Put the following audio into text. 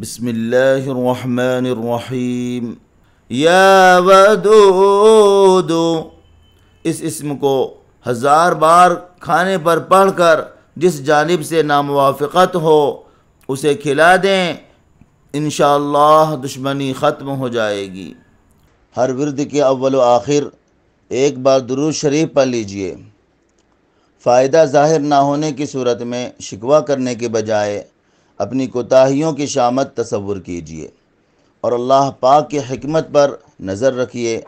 بسم الرحمن الرحیم یا ودود اس اسم کو ہزار بار کھانے پر پڑھ کر جس جانب سے ناموافقت ہو اسے کھلا دیں انشاءاللہ دشمنی ختم ہو جائے گی ہر ورد کے اول و آخر ایک بار شریف پڑھ لیجئے فائدہ ظاہر نہ ہونے کی صورت میں شکوہ کرنے کے بجائے اپنی کوتاہیوں کی شامت تصور کیجیے اور اللہ پاک کے حکمت پر نظر رکھیے